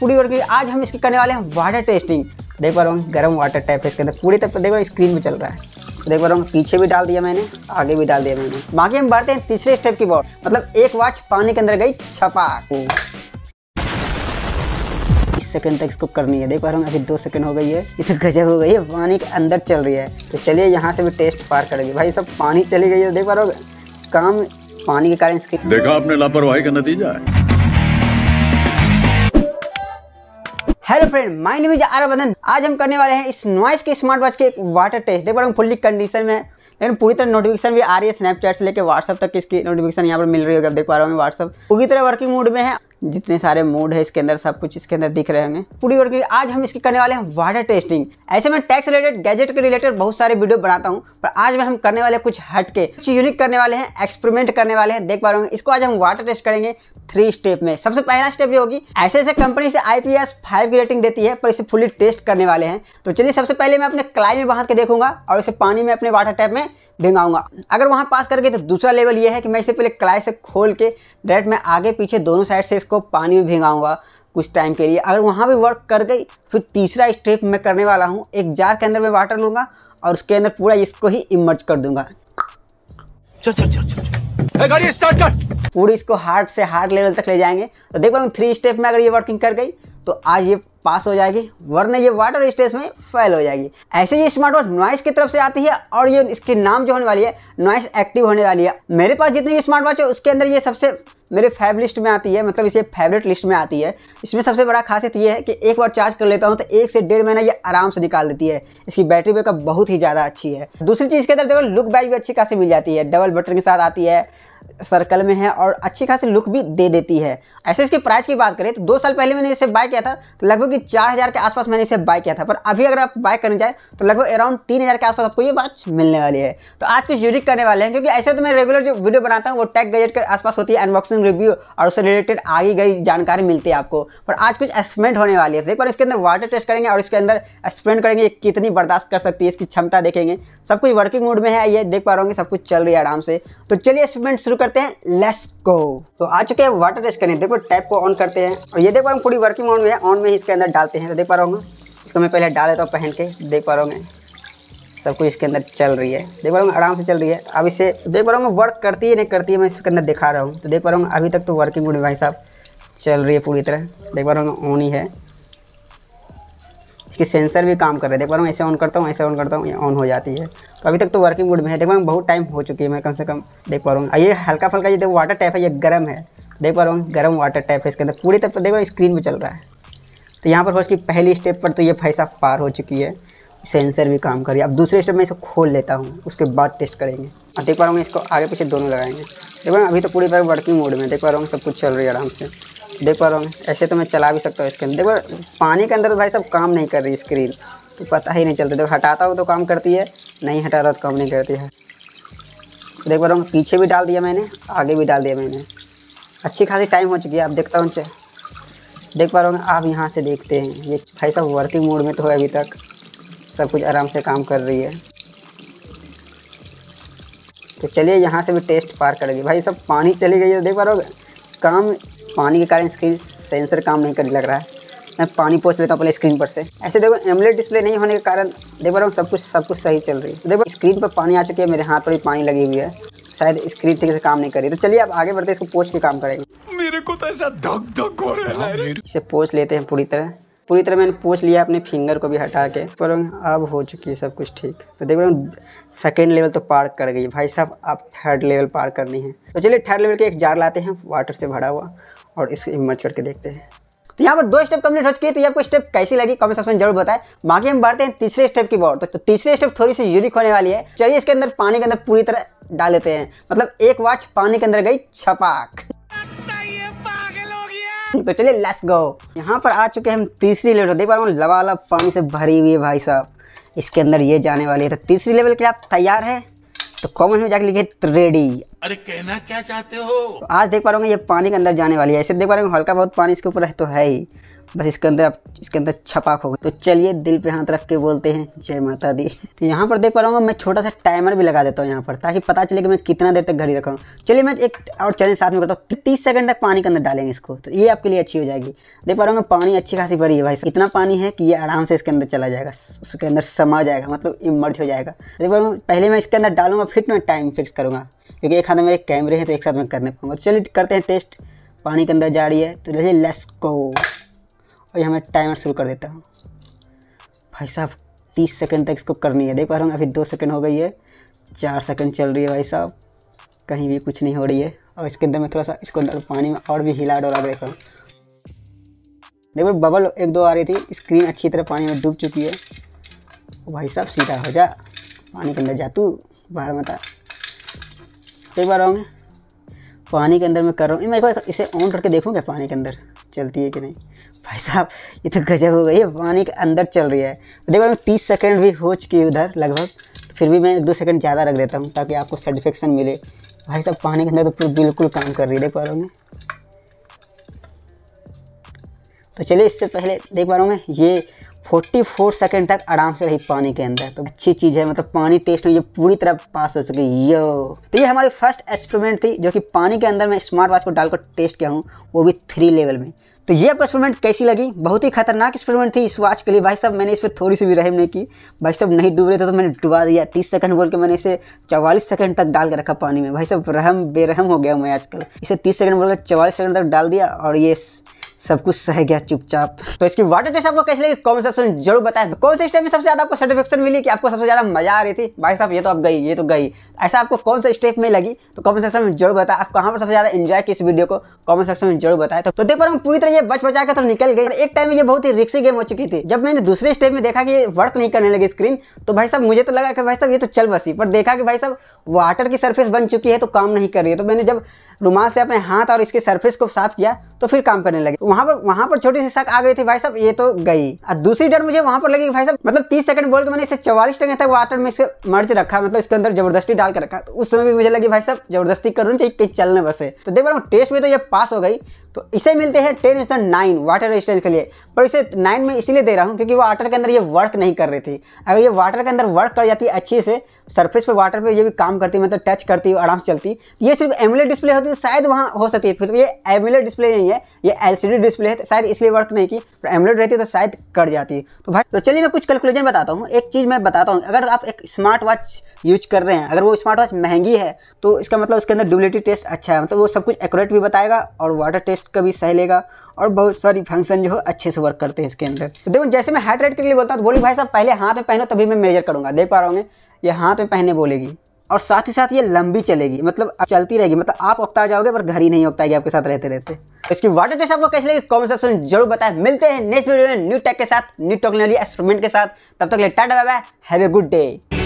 पूरी और आज हम इसकी करने वाले हैं वाटर टेस्टिंग देख पा रहा हूँ गर्म वाटर टाइप है इसके अंदर पूरी तरफ देखो स्क्रीन में चल रहा है तो देख पा रहा हूँ पीछे भी डाल दिया मैंने आगे भी डाल दिया मैंने बाकी हम बढ़ते हैं तीसरे स्टेप की बॉल मतलब एक वाच पानी के अंदर गई छपा सेकंड तक इसको करनी है देख पा रहा हूँ अभी दो सेकंड हो गई है ये तो गजब हो गई है पानी के अंदर चल रही है तो चलिए यहाँ से भी टेस्ट पार करेंगे भाई सब पानी चली गई है देख पा रहा हूँ काम पानी के कारण देखा आपने लापरवाही का नतीजा है hello friend my name is Aravindan आज हम करने वाले हैं इस नॉइस के स्मार्ट वॉच के एक वाटर टेस्ट देख हम फुल्ली कंडीशन में लेकिन पूरी तरह नोटिफिकेशन भी आ रही है स्नैपचैट से लेकर व्हाट्सअप तक इसकी नोटिफिकेशन यहाँ पर मिल रही होगी आप देख पा रहा हूँ व्हाट्सअप पूरी तरह वर्किंग मोड में है जितने सारे मोड है इसके अंदर सब कुछ इसके अंदर दिख रहे होंगे पूरी और आज हम इसकी करने वाले हैं वाटर टेस्टिंग ऐसे में टैक्स रिलेटेड गैजेट के रिलेटेड बहुत सारे वीडियो बनाता हूँ पर आज में हम करने वाले कुछ हटके कुछ यूनिक करने वाले हैं एक्सपेरिमेंट करने वाले हैं देख पा रहे होंगे इसको आज हम वाटर टेस्ट करेंगे थ्री स्टेप में सबसे पहला स्टेप ये होगी ऐसे ऐसे कंपनी से आई पी की रेटिंग देती है पर इसे फुली टेस्ट करने वाले हैं तो चलिए सबसे पहले मैं अपने क्लाई में बांध के देखूंगा और इसे पानी में अपने वाटर टैप में भिंगाऊंगा अगर वहाँ पास करके तो दूसरा लेवल ये है कि मैं इसे पहले क्लाई से खोल के डायरेक्ट मैं आगे पीछे दोनों साइड से इसको इसको पानी में भिगाऊंगा कुछ टाइम के लिए अगर वहाँ भी वर्क कर गई फिर तीसरा स्टेप मैं करने वाला हूँ एक जार के अंदर मैं वाटर लूँगा और उसके अंदर पूरा इसको ही इमर्ज कर दूंगा चल चल चल चल स्टार्ट कर पूरी इसको हार्ड से हार्ड लेवल तक ले जाएंगे तो देख पा थ्री स्टेप में अगर ये वर्किंग कर गई तो आज ये पास हो जाएगी वरना ये वाटर स्टेज में फैल हो जाएगी ऐसे ये स्मार्ट वॉच नॉइस की तरफ से आती है और ये इसकी नाम जो होने वाली है नॉइस एक्टिव होने वाली है मेरे पास जितनी भी स्मार्ट वॉच है उसके अंदर ये सबसे मेरे फेवरेट लिस्ट में आती है मतलब इसे फेवरेट लिस्ट में आती है इसमें सबसे बड़ा खासियत ये है कि एक बार चार्ज कर लेता हूँ तो एक से डेढ़ महीना ये आराम से निकाल देती है इसकी बैटरी बैकअप बहुत ही ज़्यादा अच्छी है दूसरी चीज़ के अंदर देखो लुक बैच भी अच्छी खासी मिल जाती है डबल बटन के साथ आती है सर्कल में है और अच्छी खासी लुक भी दे देती है ऐसे इसके प्राइस की बात करें तो दो साल पहले मैंने इसे बाय किया था तो लगभग कि चार हज़ार के आसपास मैंने इसे बाय किया था पर अभी अगर आप बाय करने जाए तो लगभग अराउंड तीन हज़ार के आसपास आपको ये वॉच मिलने वाली है तो आज कुछ यूनिक करने वाले हैं क्योंकि ऐसे तो मैं रेगुलर जो वीडियो बनाता हूँ वो टैक गजेट के आसपास होती है अनबॉक्सिंग रिव्यू और उससे रिलेटेड आगे गई जानकारी मिलती है आपको पर आज कुछ एक्सपेरिमेंट होने वाली है एक बार इसके अंदर वाटर टेस्ट करेंगे और इसके अंदर एक्सपेरिमेंट करेंगे कितनी बर्दाश्त कर सकती है इसकी क्षमता देखेंगे सब कुछ वर्किंग मोड में है ये देख पा रहा हूँ सब कुछ चल रही है आराम से तो चलिए एक्सपेरिमेंट शुरू करते हैं लेस को तो आ चुके हैं वाटर टेस्ट करने देखो टैप को ऑन करते हैं और ये देखो हम पूरी वर्किंग मोड में है ऑन में ही इसके अंदर अंदर डालते हैं तो देख पा रहा हूँ इसको मैं पहले डाल देता हूँ पहन के देख पा रहा हूँ मैं सब कुछ इसके अंदर चल रही है देख पा रहा हूँ आराम से चल रही है अब इसे देख पा रहा हूँ वर्क करती है नहीं करती है मैं इसके अंदर दिखा रहा हूँ तो देख पा रहा हूँ अभी तक तो वर्किंग मोड में भाई साहब चल रही है पूरी तरह देख पा रहा हूँ ऑन ही है इसकी सेंसर भी काम कर रहे देख पा रहा हूँ ऐसे ऑन करता हूँ ऐसे ऑन करता हूँ ये ऑन हो जाती है तो अभी तक तो वर्किंग मोड में है देख पा रहा हूँ बहुत टाइम हो चुकी है मैं कम से कम देख पा रहा हूँ ये हल्का फल्का ये देखो वाटर टाइप है ये गर्म है देख पा रहा हूँ गर्म वाटर टाइप है इसके अंदर पूरी तरह देख रहा हूँ स्क्रीन पर चल रहा है तो यहाँ पर हो की पहली स्टेप पर तो ये भाई साहब पार हो चुकी है सेंसर भी काम करिए अब दूसरे स्टेप में इसको खोल लेता हूँ उसके बाद टेस्ट करेंगे और देख पा रहा हूँ इसको आगे पीछे दोनों लगाएंगे देख अभी तो पूरी तरह वर्किंग मोड में देख पा रहा हूँ सब कुछ चल रही है आराम से देख पा रहा हूँ ऐसे तो मैं चला भी सकता हूँ इसके अंदर देखो पानी के अंदर तो भाई सब काम नहीं कर रही स्क्रीन तो पता ही नहीं चलता देखो हटाता हूँ तो काम करती है नहीं हटाता तो काम नहीं करती है देख पा रहा हूँ पीछे भी डाल दिया मैंने आगे भी डाल दिया मैंने अच्छी खासी टाइम हो चुकी है अब देखता हूँ देख पा रहे होंगे आप यहाँ से देखते हैं ये भाई साहब वर्किंग मोड में तो है अभी तक सब कुछ आराम से काम कर रही है तो चलिए यहाँ से भी टेस्ट पार दी भाई सब पानी चली गई है देख पा रहे हो काम पानी के कारण स्क्रीन सेंसर काम नहीं करने लग रहा है मैं पानी पहुँच लेता हूँ पहले स्क्रीन पर से ऐसे देखो एमलेट डिस्प्ले नहीं होने के कारण देख पा रहा हूँ सब कुछ सब कुछ सही चल रही है देखो स्क्रीन पर पानी आ चुकी है मेरे हाथ पर भी पानी लगी हुई है शायद स्क्रीन ठीक से काम नहीं कर रही तो चलिए आप आगे बढ़ते इसको पोच के काम करेंगे मेरे को तो ऐसा धक धक हो रहा है हाँ, इसे पोछ लेते हैं पूरी तरह पूरी तरह मैंने पोछ लिया अपने फिंगर को भी हटा के पर अब हो चुकी है सब कुछ ठीक तो देख रहे हो सेकेंड लेवल तो पार कर गई भाई साहब आप थर्ड लेवल पार करनी है तो चलिए थर्ड लेवल के एक जार लाते हैं वाटर से भरा हुआ और इसको इमर्ज करके देखते हैं तो यहाँ पर दो स्टेप कंप्लीट हो चुकी है तो ये आपको स्टेप कैसी लगी कमेंट सेक्शन में जरूर बताएं बाकी हम बढ़ते हैं तीसरे स्टेप की बोर्ड तो तो तीसरे स्टेप थोड़ी सी यूनिक होने वाली है चलिए इसके अंदर पानी के अंदर पूरी तरह डाल देते हैं मतलब एक वाच पानी के अंदर गई छपाक तो चलिए लेट्स गो यहाँ पर आ चुके हैं हम तीसरी लेवल देख पा रहा हूँ लबालब पानी से भरी हुई है भाई साहब इसके अंदर ये जाने वाली है तो तीसरी लेवल के लिए आप तैयार है तो कॉमेंट में जाके लिखे रेडी अरे कहना क्या चाहते हो तो आज देख पा रहा हूँ ये पानी के अंदर जाने वाली है ऐसे देख पा रहे हल्का बहुत पानी इसके ऊपर है तो है ही बस इसके अंदर आप इसके अंदर छपाक गए तो चलिए दिल पे हाथ रख के बोलते हैं जय माता दी तो यहाँ पर देख पा रहा हूँ मैं छोटा सा टाइमर भी लगा देता हूँ यहाँ पर ताकि पता चले कि मैं कितना देर तक घड़ी रखा हूँ चलिए मैं एक और चैलेंज साथ में करता हूँ तीस सेकंड तक पानी के अंदर डालेंगे इसको तो ये आपके लिए अच्छी हो जाएगी देख पा रहा हूँ पानी अच्छी खासी भरी है भाई इतना पानी है कि ये आराम से इसके अंदर चला जाएगा उसके अंदर समा जाएगा मतलब इमर्ज हो जाएगा देख पा रहा हूँ पहले मैं इसके अंदर डालूंगा फिर मैं टाइम फिक्स करूँगा क्योंकि एक हाथ मेरे कैमरे हैं तो एक साथ में करने पाऊँगा तो चलिए करते हैं टेस्ट पानी के अंदर जा रही है तो जैसे लेस को और यहाँ मैं टाइमर शुरू कर देता हूँ भाई साहब तीस सेकेंड तक इसको करनी है देख पा रहा हूँ अभी दो सेकेंड हो गई है चार सेकेंड चल रही है भाई साहब कहीं भी कुछ नहीं हो रही है और इसके अंदर मैं थोड़ा सा इसको अंदर पानी में और भी हिला डोला देख रहा हूँ देखो बबल एक दो आ रही थी स्क्रीन अच्छी तरह पानी में डूब चुकी है भाई साहब सीधा हो जा पानी के अंदर जा तू बाहर मत आ पा बार हूँ पानी के अंदर मैं कर रहा हूँ मैं एक बार इसे ऑन करके देखूँ क्या पानी के अंदर चलती है कि नहीं भाई साहब ये तो गजब हो गई है पानी के अंदर चल रही है देखो मैं तीस सेकेंड भी हो चुकी है उधर लगभग तो फिर भी मैं एक दो सेकेंड ज़्यादा रख देता हूँ ताकि आपको सेटिस्फेक्शन मिले भाई साहब पानी के अंदर तो बिल्कुल काम कर रही है देख पा रहा हूँ तो चलिए इससे पहले देख पा रहा हूँ ये 44 सेकंड तक आराम से रही पानी के अंदर तो अच्छी चीज़ है मतलब पानी टेस्ट में ये पूरी तरह पास हो सके यो तो ये हमारी फर्स्ट एक्सपेरिमेंट थी जो कि पानी के अंदर मैं स्मार्ट वॉच को डालकर टेस्ट किया हूँ वो भी थ्री लेवल में तो ये आपका एक्सपेरिमेंट कैसी लगी बहुत ही खतरनाक एक्सपेरिमेंट थी इस वॉच के लिए भाई साहब मैंने इस पर थोड़ी सी भी रहम नहीं की भाई साहब नहीं डूब रहे थे तो मैंने डुबा दिया तीस सेकंड बोल के मैंने इसे चवालीस सेकंड तक डाल के रखा पानी में भाई साहब रहम बेरहम हो गया मैं आजकल इसे तीस सेकंड बोल के चवालीस सेकंड तक डाल दिया और ये सब कुछ सह गया चुपचाप तो इसकी वाटर टेस्ट आपको कैसे लगी कॉमेंट सेक्शन जरूर बताएं कौन से स्टेप में सबसे ज्यादा आपको सेटिस्फेक्शन मिली कि आपको सबसे ज्यादा मजा आ रही थी भाई साहब ये तो आप गई ये तो गई ऐसा आपको कौन से स्टेप में लगी तो कॉमेंट सेक्शन में जरूर बताएं आप कहाँ पर सबसे ज्यादा इंजॉय की इस वीडियो को कॉमेंट सेक्शन में जरूर बताया तो देखो हम पूरी तरह ये बच बचा कर तो निकल गए एक टाइम ये बहुत ही रिक्सी गेम हो चुकी थी जब मैंने दूसरे स्टेप में देखा कि वर्क नहीं करने लगी स्क्रीन तो भाई साहब मुझे तो लगा कि भाई साहब ये तो चल बसी पर देखा कि भाई साहब वाटर की सर्फेस बन चुकी है तो काम नहीं कर रही है तो मैंने जब रुमाल से अपने हाथ और इसके सर्फेस को साफ किया तो फिर काम करने लगे वहाँ पर वहाँ पर छोटी सी शक आ गई थी भाई साहब ये तो गई और दूसरी डर मुझे वहाँ पर लगी भाई साहब मतलब तीस सेकंड बोल के मैंने इसे चौवालीस टके तक वाटर में इसे मर्ज रखा मतलब इसके अंदर जबरदस्ती डाल कर रखा तो उस समय भी मुझे लगी भाई साहब जबरदस्ती करूँ चाहिए कहीं चलने बसे तो देख रहा हूँ टेस्ट में तो ये पास हो गई तो इसे मिलते हैं ten is nine water resistance के लिए पर इसे नाइन में इसलिए दे रहा हूँ क्योंकि वाटर के अंदर ये वर्क नहीं कर रही थी अगर ये वाटर के अंदर वर्क कर जाती अच्छे से सरफेस पे वाटर पे ये भी काम करती है मतलब टच करती है आराम से चलती ये सिर्फ एमुलेट डिस्प्ले होती है तो शायद वहाँ हो सकती है फिर तो ये एमुलेट डिस्प्ले नहीं है ये एलसीडी डिस्प्ले है तो शायद इसलिए वर्क नहीं की पर एमुलेट रहती तो शायद कट जाती तो भाई तो चलिए मैं कुछ कैलकुलेशन बताता हूँ एक चीज़ मैं बताता हूँ अगर आप एक स्मार्ट वॉच यूज कर रहे हैं अगर वो स्मार्ट वॉच महंगी है तो इसका मतलब उसके अंदर ड्यूलिटी टेस्ट अच्छा है मतलब वो सब कुछ एकोरेट भी बताएगा और वाटर टेस्ट का भी सही लेगा और बहुत सारी फंक्शन जो है अच्छे से वर्क करते हैं इसके अंदर तो देखो जैसे मैं हार्ट रेट के लिए बोलता हूँ तो बोली भाई साहब पहले हाथ में पहनो तभी मैं मेजर करूँगा देख पा रहा हूँ ये हाथ में पहने बोलेगी और साथ ही साथ ये लंबी चलेगी मतलब चलती रहेगी मतलब आप उकता जाओगे पर घर ही नहीं उकताएगी आपके साथ रहते रहते तो इसकी वाटर टेस्ट आपको कैसे लगी कॉमेंट सेक्शन जरूर बताएं मिलते हैं नेक्स्ट वीडियो में न्यू टेक के साथ न्यू टेक्नोलॉजी एक्सपेरिमेंट के साथ तब तक तो ले tata bye have a good day